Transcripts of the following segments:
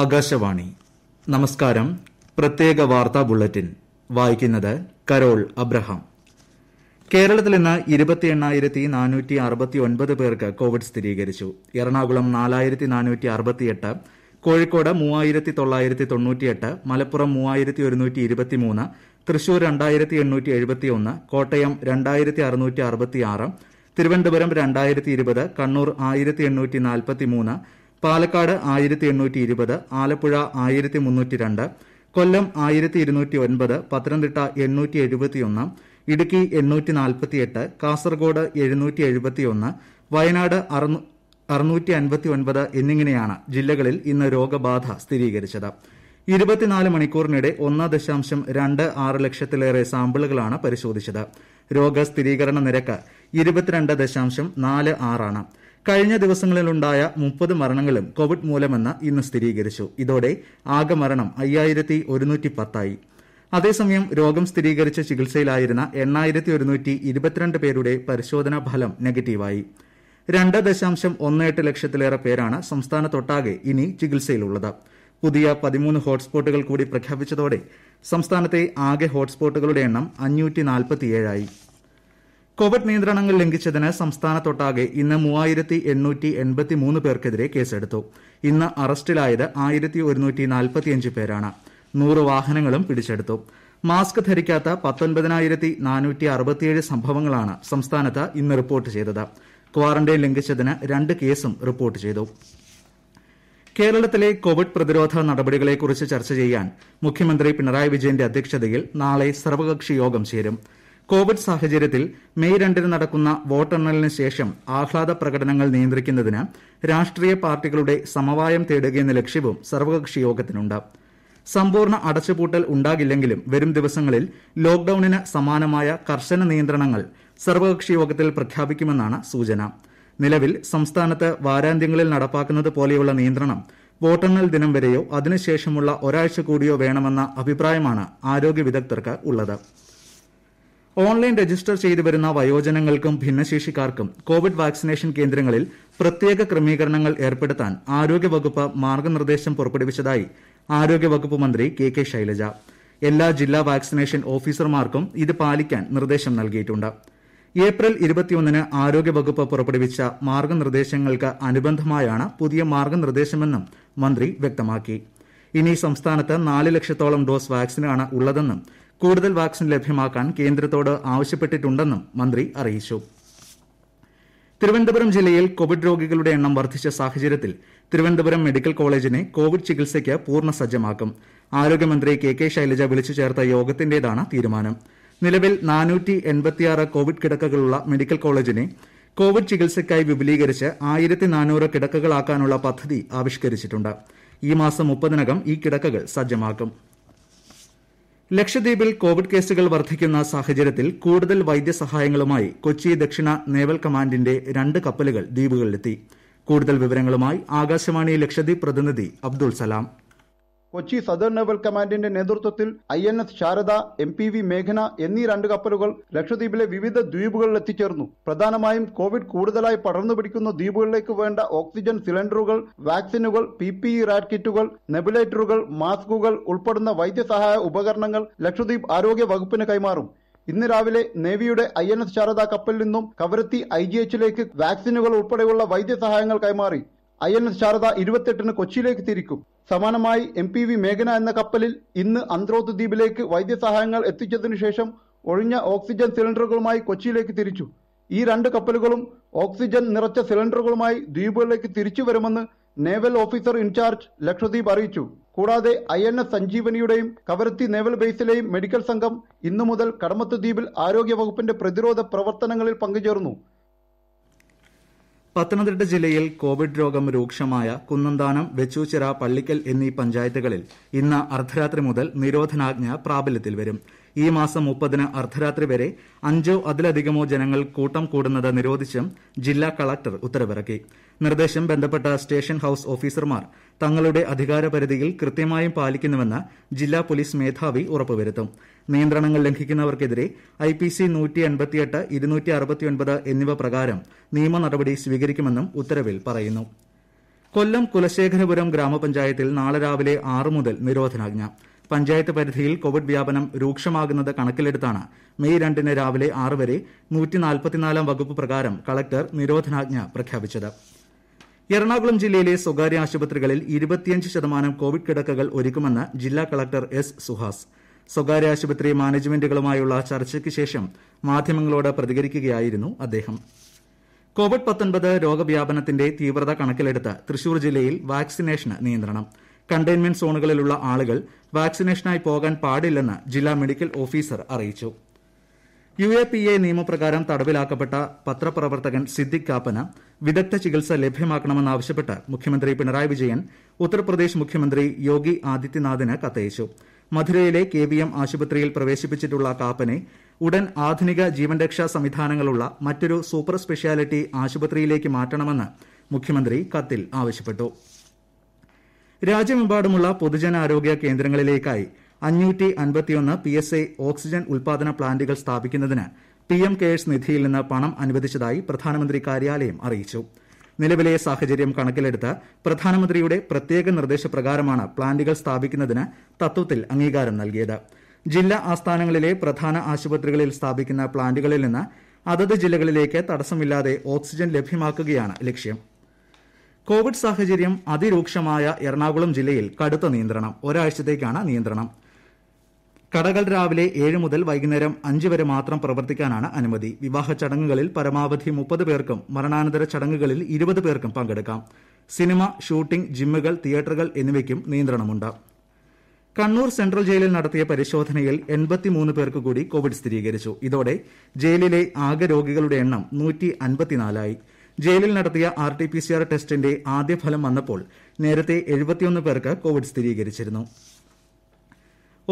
ആകാശവാണി നമസ്കാരം പ്രത്യേക വാർത്താ ബുള്ളറ്റിൻ വായിക്കുന്നത് കരോൾ അബ്രഹാം കേരളത്തിൽ ഇന്ന് ഇരുപത്തി എണ്ണായിരത്തി നാനൂറ്റി അറുപത്തി ഒൻപത് പേർക്ക് കോവിഡ് സ്ഥിരീകരിച്ചു എറണാകുളം നാലായിരത്തി നാനൂറ്റി അറുപത്തിയെട്ട് കോഴിക്കോട് മൂവായിരത്തി തൊള്ളായിരത്തി തൊണ്ണൂറ്റിയെട്ട് മലപ്പുറം മൂവായിരത്തി ഒരുന്നൂറ്റി ഇരുപത്തിമൂന്ന് തൃശൂർ രണ്ടായിരത്തി എണ്ണൂറ്റി എഴുപത്തിയൊന്ന് കോട്ടയം രണ്ടായിരത്തി അറുന്നൂറ്റി അറുപത്തിയാറ് തിരുവനന്തപുരം രണ്ടായിരത്തി ഇരുപത് കണ്ണൂർ ആയിരത്തി എണ്ണൂറ്റി നാൽപ്പത്തി മൂന്ന് പാലക്കാട് ആലപ്പുഴ കൊല്ലം പത്തനംതിട്ട ഇടുക്കി കാസർകോട് വയനാട് എന്നിങ്ങനെയാണ് ജില്ലകളിൽ ഇന്ന് രോഗബാധ സ്ഥിരീകരിച്ചത് മണിക്കൂറിനിടെ ഒന്ന് ദശാംശം രണ്ട് ആറ് ലക്ഷത്തിലേറെ സാമ്പിളുകളാണ് പരിശോധിച്ചത് രോഗ സ്ഥിരീകരണ നിരക്ക് ആണ് കഴിഞ്ഞ ദിവസങ്ങളിലുണ്ടായ മുപ്പത് മരണങ്ങളും കോവിഡ് മൂലമെന്ന് ഇന്ന് സ്ഥിരീകരിച്ചു ഇതോടെ ആകെ മരണം അയ്യായിരത്തി ഒരുന്നൂറ്റി പത്തായി അതേസമയം രോഗം സ്ഥിരീകരിച്ച് ചികിത്സയിലായിരുന്ന എണ്ണായിരത്തി ഒരുന്നൂറ്റി ഇരുപത്തിരണ്ട് പേരുടെ പരിശോധനാ ഫലം നെഗറ്റീവായി രണ്ട് ദശാംശം ഒന്ന് എട്ട് ലക്ഷത്തിലേറെ പേരാണ് സംസ്ഥാനത്തൊട്ടാകെ ഇനി ചികിത്സയിലുള്ളത് പുതിയ പതിമൂന്ന് ഹോട്ട്സ്പോട്ടുകൾ കൂടി പ്രഖ്യാപിച്ചതോടെ സംസ്ഥാനത്തെ ആകെ ഹോട്ട്സ്പോട്ടുകളുടെ എണ്ണം അഞ്ഞൂറ്റി നാൽപ്പത്തിയേഴായി കോവിഡ് നിയന്ത്രണങ്ങൾ ലംഘിച്ചതിന് സംസ്ഥാനത്തൊട്ടാകെ ഇന്ന് മൂവായിരത്തി എണ്ണൂറ്റി എൺപത്തി മൂന്ന് പേർക്കെതിരെ കേസെടുത്തു ഇന്ന് അറസ്റ്റിലായത് ആയിരത്തി ഒരുന്നൂറ്റി നാൽപ്പത്തിയഞ്ച് പേരാണ് നൂറ് വാഹനങ്ങളും പിടിച്ചെടുത്തു മാസ്ക് ധരിക്കാത്ത പത്തൊൻപതിനായിരത്തി നാനൂറ്റി അറുപത്തിയേഴ് സംഭവങ്ങളാണ് സംസ്ഥാനത്ത് ഇന്ന് റിപ്പോർട്ട് ചെയ്തത് ക്വാറന്റൈൻ ലംഘിച്ചതിന് രണ്ട് കേസും റിപ്പോർട്ട് ചെയ്തു കേരളത്തിലെ കോവിഡ് പ്രതിരോധ നടപടികളെക്കുറിച്ച് ചർച്ച ചെയ്യാൻ മുഖ്യമന്ത്രി പിണറായി വിജയന്റെ അധ്യക്ഷതയിൽ നാളെ സർവകക്ഷി യോഗം ചേരും കോവിഡ് സാഹചര്യത്തിൽ മെയ് രണ്ടിന് നടക്കുന്ന വോട്ടെണ്ണലിന് ശേഷം ആഹ്ലാദ പ്രകടനങ്ങൾ നിയന്ത്രിക്കുന്നതിന് രാഷ്ട്രീയ പാർട്ടികളുടെ സമവായം തേടുകയെന്ന ലക്ഷ്യവും സർവകക്ഷി യോഗത്തിനുണ്ട് സമ്പൂർണ്ണ അടച്ചുപൂട്ടൽ ഉണ്ടാകില്ലെങ്കിലും വരും ദിവസങ്ങളിൽ ലോക്ഡൌണിന് സമാനമായ കർശന നിയന്ത്രണങ്ങൾ സർവകക്ഷി യോഗത്തിൽ പ്രഖ്യാപിക്കുമെന്നാണ് സൂചന നിലവിൽ സംസ്ഥാനത്ത് വാരാന്ത്യങ്ങളിൽ നടപ്പാക്കുന്നത് പോലെയുള്ള നിയന്ത്രണം വോട്ടെണ്ണൽ ദിനം വരെയോ അതിനുശേഷമുള്ള ഒരാഴ്ച കൂടിയോ വേണമെന്ന അഭിപ്രായമാണ് ആരോഗ്യ വിദഗ്ധർക്ക് ഉള്ളത് ഓൺലൈൻ രജിസ്റ്റർ ചെയ്തു വരുന്ന വയോജനങ്ങൾക്കും ഭിന്നശേഷിക്കാർക്കും കോവിഡ് വാക്സിനേഷൻ കേന്ദ്രങ്ങളിൽ പ്രത്യേക ക്രമീകരണങ്ങൾ ഏർപ്പെടുത്താൻ ആരോഗ്യവകുപ്പ് മാർഗ്ഗനിർദ്ദേശം പുറപ്പെടുവിച്ചതായി ആരോഗ്യവകുപ്പ് മന്ത്രി കെ കെ ശൈലജ എല്ലാ ജില്ലാ വാക്സിനേഷൻ ഓഫീസർമാർക്കും ഇത് പാലിക്കാൻ നിർദ്ദേശം നൽകിയിട്ടുണ്ട് ഏപ്രിൽ ഇരുപത്തിയൊന്നിന് ആരോഗ്യവകുപ്പ് പുറപ്പെടുവിച്ച മാർഗ്ഗനിർദ്ദേശങ്ങൾക്ക് അനുബന്ധമായാണ് പുതിയ മാർഗ്ഗനിർദ്ദേശമെന്നും മന്ത്രി വ്യക്തമാക്കി ഇനി സംസ്ഥാനത്ത് നാല് ലക്ഷത്തോളം ഡോസ് വാക്സിനാണ് ഉള്ളതെന്നും കൂടുതൽ വാക്സിൻ ലഭ്യമാക്കാൻ കേന്ദ്രത്തോട് ആവശ്യപ്പെട്ടിട്ടുണ്ടെന്നും മന്ത്രി അറിയിച്ചു തിരുവനന്തപുരം ജില്ലയിൽ കോവിഡ് രോഗികളുടെ എണ്ണം വർദ്ധിച്ച സാഹചര്യത്തിൽ തിരുവനന്തപുരം മെഡിക്കൽ കോളേജിനെ കോവിഡ് ചികിത്സയ്ക്ക് പൂർണ്ണ സജ്ജമാക്കും ആരോഗ്യമന്ത്രി കെ കെ ശൈലജ വിളിച്ചു ചേർത്ത യോഗത്തിന്റേതാണ് തീരുമാനം നിലവിൽ നാനൂറ്റി എൺപത്തിയാറ് കോവിഡ് കിടക്കകളുള്ള മെഡിക്കൽ കോളേജിനെ കോവിഡ് ചികിത്സയ്ക്കായി വിപുലീകരിച്ച് ആയിരത്തി നാനൂറ് കിടക്കകളാക്കാനുള്ള പദ്ധതി ആവിഷ്കരിച്ചിട്ടുണ്ട് ഈ മാസം മുപ്പതിനകം ഈ കിടക്കകൾ സജ്ജമാക്കും ലക്ഷദ്വീപിൽ കോവിഡ് കേസുകൾ വർദ്ധിക്കുന്ന സാഹചര്യത്തിൽ കൂടുതൽ വൈദ്യസഹായങ്ങളുമായി കൊച്ചി ദക്ഷിണ നേവൽ കമാൻഡിന്റെ രണ്ട് കപ്പലുകൾ ദ്വീപുകളിലെത്തി കൂടുതൽ വിവരങ്ങളുമായി ആകാശവാണി ലക്ഷദ്വീപ് പ്രതിനിധി അബ്ദുൾ സലാം കൊച്ചി സദേൺ നേവൽ കമാൻഡിന്റെ നേതൃത്വത്തിൽ I N S Sharada M P V മേഘന എന്നീ രണ്ട് കപ്പലുകൾ ലക്ഷദ്വീപിലെ വിവിധ ദ്വീപുകളിൽ എത്തിച്ചേർന്നു പ്രധാനമായും കോവിഡ് കൂടുതലായി പടർന്നു പിടിക്കുന്ന ദ്വീപുകളിലേക്ക് വേണ്ട ഓക്സിജൻ സിലിണ്ടറുകൾ വാക്സിനുകൾ പി പി ഇ റാഡ് കിറ്റുകൾ നെബുലേറ്ററുകൾ മാസ്കുകൾ ഉൾപ്പെടുന്ന വൈദ്യസഹായ ഉപകരണങ്ങൾ ലക്ഷദ്വീപ് ആരോഗ്യ വകുപ്പിന് കൈമാറും ഇന്ന് രാവിലെ നേവിയുടെ ഐ എൻ എസ് ശാരദ കപ്പലിൽ നിന്നും കവരത്തി ഐ ജി എച്ചിലേക്ക് വാക്സിനുകൾ ഉൾപ്പെടെയുള്ള വൈദ്യസഹായങ്ങൾ കൈമാറി ഐ എൻ എസ് ശാരദ ഇരുപത്തെട്ടിന് കൊച്ചിയിലേക്ക് തിരിക്കും സമാനമായി എം പി വി മേഘന എന്ന കപ്പലിൽ ഇന്ന് അന്ത്രോത്ത് ദ്വീപിലേക്ക് വൈദ്യസഹായങ്ങൾ എത്തിച്ചതിനു ശേഷം ഒഴിഞ്ഞ ഓക്സിജൻ സിലിണ്ടറുകളുമായി കൊച്ചിയിലേക്ക് തിരിച്ചു ഈ രണ്ട് കപ്പലുകളും ഓക്സിജൻ നിറച്ച സിലിണ്ടറുകളുമായി ദ്വീപുകളിലേക്ക് തിരിച്ചു വരുമെന്ന് നേവൽ ഓഫീസർ ഇൻചാർജ് ലക്ഷദ്വീപ് അറിയിച്ചു കൂടാതെ ഐ എൻ എസ് സഞ്ജീവനിയുടെയും കവരത്തി നേവൽ ബേസിലെയും മെഡിക്കൽ സംഘം ഇന്നു മുതൽ കടമത്ത് ദ്വീപിൽ ആരോഗ്യ വകുപ്പിന്റെ പ്രതിരോധ പ്രവർത്തനങ്ങളിൽ പങ്കുചേർന്നു പത്തനംതിട്ട ജില്ലയിൽ കോവിഡ് രോഗം രൂക്ഷമായ കുന്നന്താനം വെച്ചൂച്ചിറ പള്ളിക്കൽ എന്നീ പഞ്ചായത്തുകളിൽ ഇന്ന് അർദ്ധരാത്രി മുതൽ നിരോധനാജ്ഞ പ്രാബല്യത്തിൽ വരും ഈ മാസം മുപ്പതിന് അർദ്ധരാത്രി വരെ അഞ്ചോ അതിലധികമോ ജനങ്ങൾ കൂട്ടം കൂടുന്നത് നിരോധിച്ചും ജില്ലാ കളക്ടർ ഉത്തരവിറക്കി നിർദ്ദേശം ബന്ധപ്പെട്ട സ്റ്റേഷൻ ഹൌസ് ഓഫീസർമാർ തങ്ങളുടെ അധികാരപരിധിയിൽ കൃത്യമായും പാലിക്കുന്നുവെന്ന് ജില്ലാ പോലീസ് മേധാവി ഉറപ്പുവരുത്തും നിയന്ത്രണങ്ങൾ ലംഘിക്കുന്നവർക്കെതിരെ അറുപത്തിയൊൻപത് എന്നിവ പ്രകാരം നിയമ നടപടി സ്വീകരിക്കുമെന്നും ഉത്തരവിൽ പറയുന്നു കൊല്ലം കുലശേഖരപുരം ഗ്രാമപഞ്ചായത്തിൽ നാളെ രാവിലെ ആറ് മുതൽ നിരോധനാജ്ഞ പഞ്ചായത്ത് പരിധിയിൽ കോവിഡ് വ്യാപനം രൂക്ഷമാകുന്നത് കണക്കിലെടുത്താണ് മെയ് രണ്ടിന് രാവിലെ ആറ് വരെ വകുപ്പ് പ്രകാരം കളക്ടർ നിരോധനാജ്ഞ പ്രഖ്യാപിച്ചത് എറണാകുളം ജില്ലയിലെ സ്വകാര്യ ആശുപത്രികളിൽ ശതമാനം കോവിഡ് കിടക്കകൾ ഒരുക്കുമെന്ന് ജില്ലാ കളക്ടർ എസ് സുഹാസ് സ്വകാര്യ ആശുപത്രി മാനേജ്മെന്റുകളുമായുള്ള ചർച്ചയ്ക്ക് ശേഷം മാധ്യമങ്ങളോട് പ്രതികരിക്കുകയായിരുന്നു അദ്ദേഹം കോവിഡ് രോഗവ്യാപനത്തിന്റെ തീവ്രത കണക്കിലെടുത്ത് തൃശൂർ ജില്ലയിൽ വാക്സിനേഷന് നിയന്ത്രണം കണ്ടെയ്ൻമെന്റ് സോണുകളിലുള്ള ആളുകൾ വാക്സിനേഷനായി പോകാൻ പാടില്ലെന്ന് ജില്ലാ മെഡിക്കൽ ഓഫീസർ അറിയിച്ചു യു എ പി എ നിയമപ്രകാരം തടവിലാക്കപ്പെട്ട പത്രപ്രവർത്തകൻ സിദ്ദിഖ് കാപ്പന വിദഗ്ദ്ധ ചികിത്സ ലഭ്യമാക്കണമെന്നാവശ്യപ്പെട്ട് മുഖ്യമന്ത്രി പിണറായി വിജയൻ ഉത്തർപ്രദേശ് മുഖ്യമന്ത്രി യോഗി ആദിത്യനാഥിന് കത്തയച്ചു മധുരയിലെ കെ വി എം ആശുപത്രിയിൽ പ്രവേശിപ്പിച്ചിട്ടുള്ള കാപ്പനെ ഉടൻ ആധുനിക ജീവൻരക്ഷാ സംവിധാനങ്ങളുള്ള മറ്റൊരു സൂപ്പർ സ്പെഷ്യാലിറ്റി ആശുപത്രിയിലേക്ക് മാറ്റണമെന്ന് മുഖ്യമന്ത്രി കത്തിൽ ആവശ്യപ്പെട്ടു രാജ്യമെമ്പാടുമുള്ള പൊതുജനാരോഗ്യ കേന്ദ്രങ്ങളിലേക്കായി അഞ്ഞൂറ്റി അൻപത്തിയൊന്ന് പി എസ് ഐ ഓക്സിജൻ ഉൽപാദന പ്ലാന്റുകൾ സ്ഥാപിക്കുന്നതിന് പി എം കെയേഴ്സ് നിധിയിൽ നിന്ന് പണം അനുവദിച്ചതായി പ്രധാനമന്ത്രി കാര്യാലയം അറിയിച്ചു നിലവിലെ സാഹചര്യം കണക്കിലെടുത്ത് പ്രധാനമന്ത്രിയുടെ പ്രത്യേക നിർദ്ദേശപ്രകാരമാണ് പ്ലാന്റുകൾ സ്ഥാപിക്കുന്നതിന് തത്വത്തിൽ അംഗീകാരം നൽകിയത് ജില്ലാ ആസ്ഥാനങ്ങളിലെ പ്രധാന ആശുപത്രികളിൽ സ്ഥാപിക്കുന്ന പ്ലാന്റുകളിൽ നിന്ന് അതത് ജില്ലകളിലേക്ക് തടസ്സമില്ലാതെ ഓക്സിജൻ ലഭ്യമാക്കുകയാണ് ലക്ഷ്യം കോവിഡ് സാഹചര്യം അതിരൂക്ഷമായ എറണാകുളം ജില്ലയിൽ കടുത്ത നിയന്ത്രണം ഒരാഴ്ചത്തേക്കാണ് നിയന്ത്രണം കടകൾ രാവിലെ ഏഴ് മുതൽ വൈകുന്നേരം അഞ്ച് വരെ മാത്രം പ്രവർത്തിക്കാനാണ് അനുമതി വിവാഹ ചടങ്ങുകളിൽ പരമാവധി മുപ്പത് പേർക്കും മരണാനന്തര ചടങ്ങുകളിൽ ഇരുപത് പേർക്കും പങ്കെടുക്കാം സിനിമ ഷൂട്ടിംഗ് ജിമ്മുകൾ തിയേറ്ററുകൾ എന്നിവയ്ക്കും നിയന്ത്രണമുണ്ട് കണ്ണൂർ സെൻട്രൽ ജയിലിൽ നടത്തിയ പരിശോധനയിൽ എൺപത്തിമൂന്ന് പേർക്ക് കൂടി കോവിഡ് സ്ഥിരീകരിച്ചു ഇതോടെ ജയിലിലെ ആകെ രോഗികളുടെ എണ്ണം നൂറ്റി അൻപത്തിനാലായി ജയിലിൽ നടത്തിയ ആർ ടി പി സിആർ ടെസ്റ്റിന്റെ ആദ്യ ഫലം വന്നപ്പോൾ നേരത്തെ പേർക്ക് കോവിഡ് സ്ഥിരീകരിച്ചിരുന്നു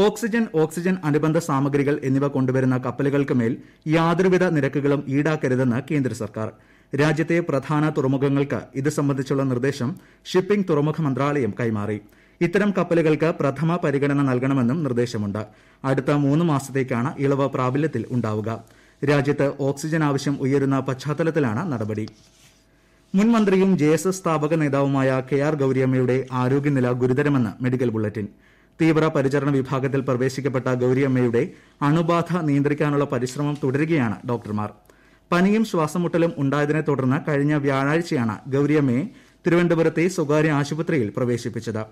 ഓക്സിജൻ ഓക്സിജൻ അനുബന്ധ സാമഗ്രികൾ എന്നിവ കൊണ്ടുവരുന്ന കപ്പലുകൾക്ക് മേൽ യാതൊരുവിധ നിരക്കുകളും ഈടാക്കരുതെന്ന് കേന്ദ്ര സർക്കാർ രാജ്യത്തെ പ്രധാന തുറമുഖങ്ങൾക്ക് ഇത് സംബന്ധിച്ചുള്ള നിർദ്ദേശം ഷിപ്പിംഗ് തുറമുഖ മന്ത്രാലയം കൈമാറി ഇത്തരം കപ്പലുകൾക്ക് പ്രഥമ പരിഗണന നൽകണമെന്നും നിർദ്ദേശമുണ്ട് അടുത്ത മൂന്ന് മാസത്തേക്കാണ് ഇളവ് പ്രാബല്യത്തിൽ ഉണ്ടാവുക രാജ്യത്ത് ഓക്സിജൻ ആവശ്യം ഉയരുന്ന പശ്ചാത്തലത്തിലാണ് നടപടി മുൻമന്ത്രിയും ജെ എസ് എസ് സ്ഥാപക നേതാവുമായ കെ ആർ ഗൌരിയമ്മയുടെ ആരോഗ്യനില ഗുരുതരമെന്ന് മെഡിക്കൽ ബുള്ളറ്റിൻ തീവ്ര പരിചരണ വിഭാഗത്തിൽ പ്രവേശിക്കപ്പെട്ട ഗൌരിയമ്മയുടെ അണുബാധ നിയന്ത്രിക്കാനുള്ള പരിശ്രമം തുടരുകയാണ് ഡോക്ടർമാർ പനിയും ശ്വാസംമുട്ടലും ഉണ്ടായതിനെ തുടർന്ന് കഴിഞ്ഞ വ്യാഴാഴ്ചയാണ് ഗൌരിയമ്മയെ തിരുവനന്തപുരത്തെ സ്വകാര്യ ആശുപത്രിയിൽ പ്രവേശിപ്പിച്ചത്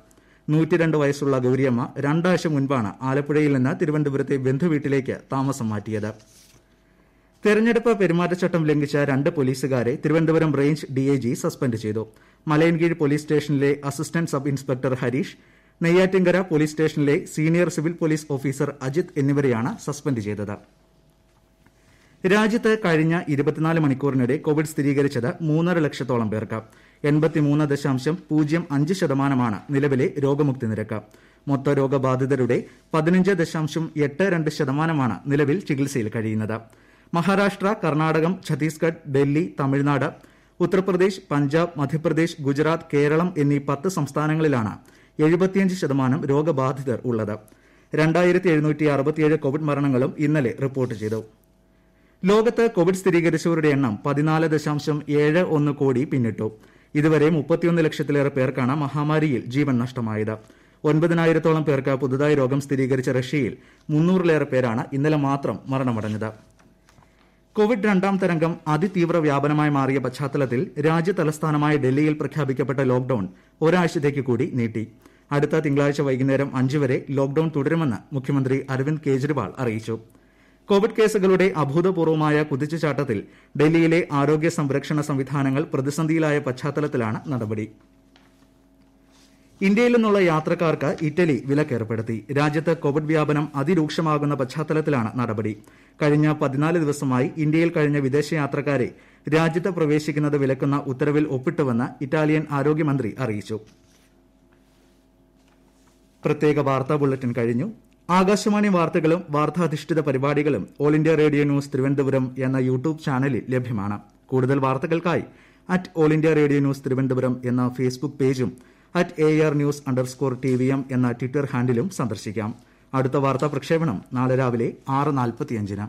നൂറ്റിരണ്ട് വയസ്സുള്ള ഗൌരിയമ്മ രണ്ടാഴ്ച മുൻപാണ് ആലപ്പുഴയിൽ നിന്ന് തിരുവനന്തപുരത്തെ ബന്ധുവീട്ടിലേക്ക് താമസം മാറ്റിയത് തെരഞ്ഞെടുപ്പ് പെരുമാറ്റച്ചട്ടം ലംഘിച്ച രണ്ട് പോലീസുകാരെ തിരുവനന്തപുരം റേഞ്ച് ഡിഐജി സസ്പെൻഡ് ചെയ്തു മലയൻകീഴ് പോലീസ് സ്റ്റേഷനിലെ assistant sub inspector Harish Neyyattinkara police സ്റ്റേഷനിലെ senior civil police officer Ajith എന്നിവരെയാണ് സസ്പെൻഡ് ചെയ്തത് രാജ്യത്ത് കഴിഞ്ഞ ഇരുപത്തിനാല് മണിക്കൂറിനിടെ കോവിഡ് സ്ഥിരീകരിച്ചത് മൂന്നര ലക്ഷത്തോളം പേർക്ക് എൺപത്തിമൂന്ന് ദശാംശം പൂജ്യം അഞ്ച് ശതമാനമാണ് നിലവിലെ രോഗമുക്തി നിരക്ക് മൊത്ത രോഗബാധിതരുടെ പതിനഞ്ച് ദശാംശം എട്ട് രണ്ട് ശതമാനമാണ് നിലവിൽ ചികിത്സയിൽ കഴിയുന്നത് മഹാരാഷ്ട്ര കർണാടകം ഛത്തീസ്ഗഡ് ഡൽഹി തമിഴ്നാട് ഉത്തർപ്രദേശ് പഞ്ചാബ് മധ്യപ്രദേശ് ഗുജറാത്ത് കേരളം എന്നീ പത്ത് സംസ്ഥാനങ്ങളിലാണ് രോഗബാധിതർ ഉള്ളത് കോവിഡ് മരണങ്ങളും ഇന്നലെ റിപ്പോർട്ട് ചെയ്തു ലോകത്ത് കോവിഡ് സ്ഥിരീകരിച്ചവരുടെ എണ്ണം പതിനാല് ദശാംശം ഏഴ് ഒന്ന് കോടി പിന്നിട്ടു ഇതുവരെ മുപ്പത്തിയൊന്ന് ലക്ഷത്തിലേറെ പേർക്കാണ് മഹാമാരിയിൽ ജീവൻ നഷ്ടമായത് ഒൻപതിനായിരത്തോളം പേർക്ക് പുതുതായി രോഗം സ്ഥിരീകരിച്ച റഷ്യയിൽ മുന്നൂറിലേറെ പേരാണ് ഇന്നലെ മാത്രം മരണമടഞ്ഞത് കോവിഡ് രണ്ടാം തരംഗം അതിതീവ്ര വ്യാപനമായി മാറിയ പശ്ചാത്തലത്തിൽ രാജ്യ തലസ്ഥാനമായ ഡൽഹിയിൽ പ്രഖ്യാപിക്കപ്പെട്ട ലോക്ഡൌൺ ഒരാഴ്ചത്തേക്ക് കൂടി നീട്ടി അടുത്ത തിങ്കളാഴ്ച വൈകുന്നേരം അഞ്ചു വരെ ലോക്ഡൌൺ തുടരുമെന്ന് മുഖ്യമന്ത്രി അരവിന്ദ് കെജ്രിവാൾ അറിയിച്ചു കോവിഡ് കേസുകളുടെ അഭൂതപൂർവമായ കുതിച്ചുചാട്ടത്തിൽ ഡൽഹിയിലെ ആരോഗ്യ സംരക്ഷണ സംവിധാനങ്ങൾ പ്രതിസന്ധിയിലായ പശ്ചാത്തലത്തിലാണ് നടപടി ഇന്ത്യയിൽ നിന്നുള്ള യാത്രക്കാർക്ക് ഇറ്റലി വിലക്കേർപ്പെടുത്തി രാജ്യത്ത് കോവിഡ് വ്യാപനം അതിരൂക്ഷമാകുന്ന പശ്ചാത്തലത്തിലാണ് നടപടി കഴിഞ്ഞ പതിനാല് ദിവസമായി ഇന്ത്യയിൽ കഴിഞ്ഞ വിദേശയാത്രക്കാരെ രാജ്യത്ത് പ്രവേശിക്കുന്നത് വിലക്കുന്ന ഉത്തരവിൽ ഒപ്പിട്ടുവെന്ന് ഇറ്റാലിയൻ ആരോഗ്യമന്ത്രി അറിയിച്ചു പ്രത്യേക വാർത്താ ബുള്ളറ്റിൻ കഴിഞ്ഞു ആകാശവാണി വാർത്തകളും വാർത്താധിഷ്ഠിത പരിപാടികളും All India Radio News Thiruvananthapuram എന്ന യൂട്യൂബ് ചാനലിൽ ലഭ്യമാണ് കൂടുതൽ വാർത്തകൾക്കായി at All India Radio News Thiruvananthapuram എന്ന ഫേസ്ബുക്ക് പേജും at A R news underscore T V M എന്ന ട്വിറ്റർ ഹാൻഡിലും സന്ദർശിക്കാം അടുത്ത വാർത്താ പ്രക്ഷേപണം നാളെ രാവിലെ ആറ് നാൽപ്പത്തിയഞ്ചിന്